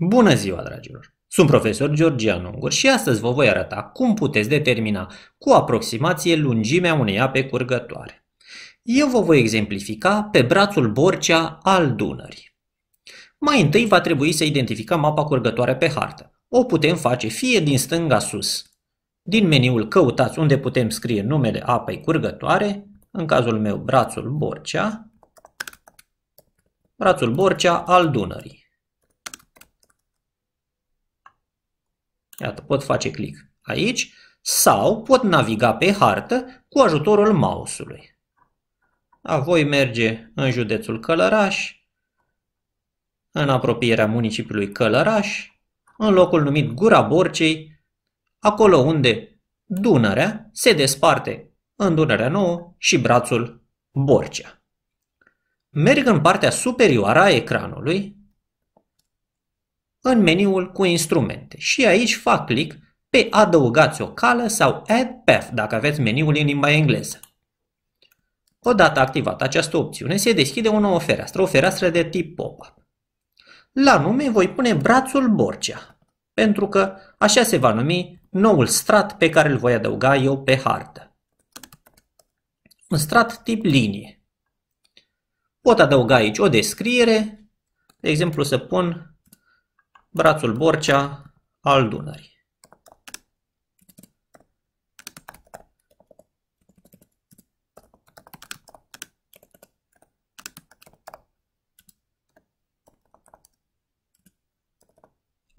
Bună ziua, dragilor! Sunt profesor Georgian Ungur și astăzi vă voi arăta cum puteți determina cu aproximație lungimea unei ape curgătoare. Eu vă voi exemplifica pe brațul Borcea al Dunării. Mai întâi va trebui să identificăm apa curgătoare pe hartă. O putem face fie din stânga sus, din meniul Căutați unde putem scrie numele apei curgătoare, în cazul meu brațul Borcea, brațul Borcea al Dunării Iată, pot face click aici sau pot naviga pe hartă cu ajutorul mouse-ului. A da, voi merge în județul Călăraș, în apropierea municipiului Călăraș, în locul numit Gura Borcei, acolo unde Dunărea se desparte în Dunărea Nouă și brațul Borcea. Merg în partea superioară a ecranului în meniul cu instrumente și aici fac clic pe adăugați o cală sau add path dacă aveți meniul în limba engleză. Odată activată această opțiune, se deschide o nouă fereastră, o fereastră de tip pop-up. La nume voi pune brațul Borcea, pentru că așa se va numi noul strat pe care îl voi adăuga eu pe hartă. Un strat tip linie. Pot adăuga aici o descriere, de exemplu să pun brațul Borcea al Dunării.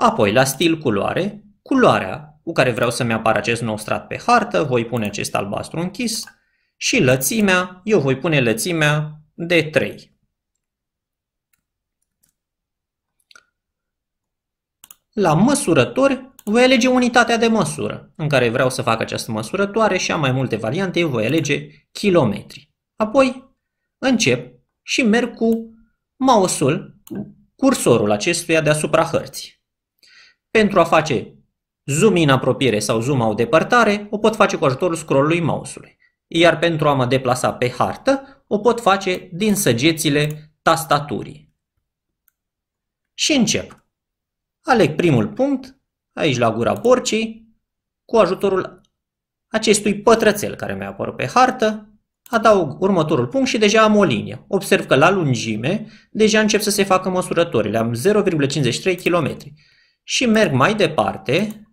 Apoi, la stil culoare, culoarea cu care vreau să-mi apară acest nou strat pe hartă, voi pune acest albastru închis și lățimea, eu voi pune lățimea de 3. La măsurători voi alege unitatea de măsură în care vreau să fac această măsurătoare și am mai multe variante, voi alege kilometri. Apoi încep și merg cu mouse-ul, cursorul acestuia deasupra hărții. Pentru a face zoom în apropiere sau zoom au depărtare, o pot face cu ajutorul scrollului mouse-ului. Iar pentru a mă deplasa pe hartă, o pot face din săgețile tastaturii. Și încep. Aleg primul punct, aici la gura porcii, cu ajutorul acestui pătrățel care mi-a apărut pe hartă, adaug următorul punct și deja am o linie. Observ că la lungime deja încep să se facă măsurătorile, am 0,53 km. Și merg mai departe,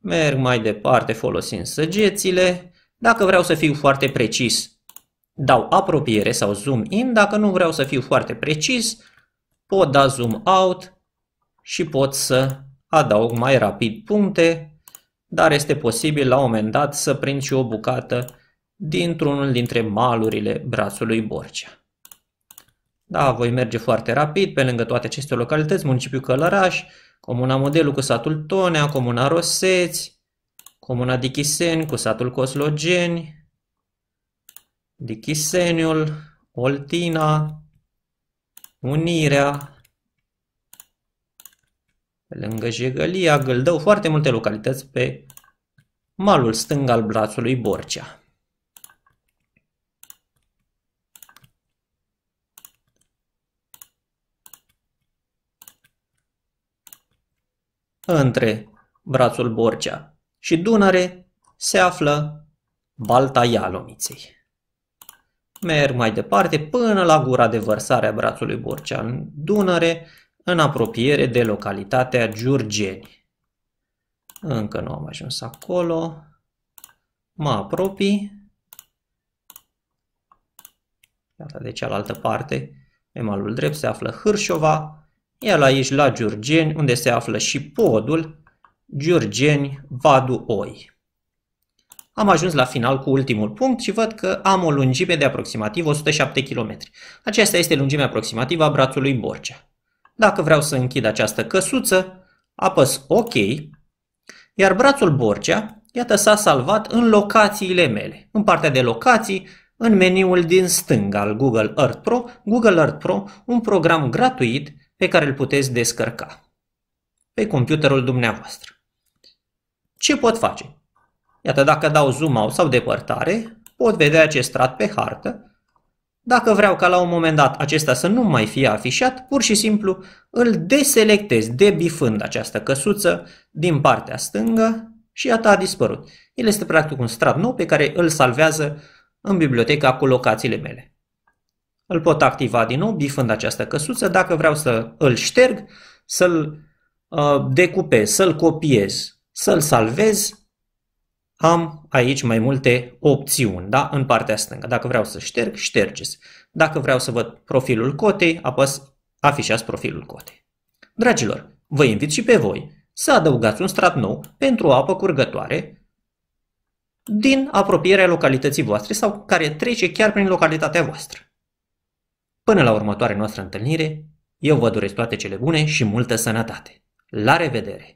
merg mai departe folosind săgețile, dacă vreau să fiu foarte precis, dau apropiere sau zoom in, dacă nu vreau să fiu foarte precis, pot da zoom out și pot să adaug mai rapid puncte, dar este posibil la un moment dat să prind și o bucată dintr-unul dintre malurile brațului Borcea. Da, voi merge foarte rapid pe lângă toate aceste localități, municipiul Călăraș, comuna Modelu cu satul Tonea, comuna Roseți, comuna Dichiseni cu satul Coslogeni, Dichiseniul, Oltina, Unirea, pe lângă Jegălia, Gâldău, foarte multe localități pe malul stâng al brațului Borcea. Între brațul Borcea și Dunăre se află Balta Ialomiței. Merg mai departe până la gura de vărsare a brațului Borcean-Dunăre, în apropiere de localitatea Giurgeni. Încă nu am ajuns acolo. Mă apropii. Iată, de cealaltă parte, pe malul drept se află Hârșova, iar aici la Giurgeni, unde se află și podul Giurgeni-Vadu-Oi. Am ajuns la final cu ultimul punct și văd că am o lungime de aproximativ 107 km. Aceasta este lungimea aproximativă a brațului Borcea. Dacă vreau să închid această căsuță, apăs OK, iar brațul Borcea, iată, s-a salvat în locațiile mele. În partea de locații, în meniul din stânga al Google Earth Pro, Google Earth Pro, un program gratuit pe care îl puteți descărca pe computerul dumneavoastră. Ce pot face? Iată, dacă dau zoom out sau depărtare, pot vedea acest strat pe hartă. Dacă vreau ca la un moment dat acesta să nu mai fie afișat, pur și simplu îl deselectez, debifând această căsuță din partea stângă și iată a dispărut. El este practic un strat nou pe care îl salvează în biblioteca cu locațiile mele. Îl pot activa din nou bifând această căsuță. Dacă vreau să îl șterg, să-l uh, decupez, să-l copiez, să-l salvez, am aici mai multe opțiuni, da? În partea stângă. Dacă vreau să șterg, ștergeți. Dacă vreau să văd profilul cotei, apăs afișați profilul cotei. Dragilor, vă invit și pe voi să adăugați un strat nou pentru apă curgătoare din apropierea localității voastre sau care trece chiar prin localitatea voastră. Până la următoarea noastră întâlnire, eu vă doresc toate cele bune și multă sănătate. La revedere!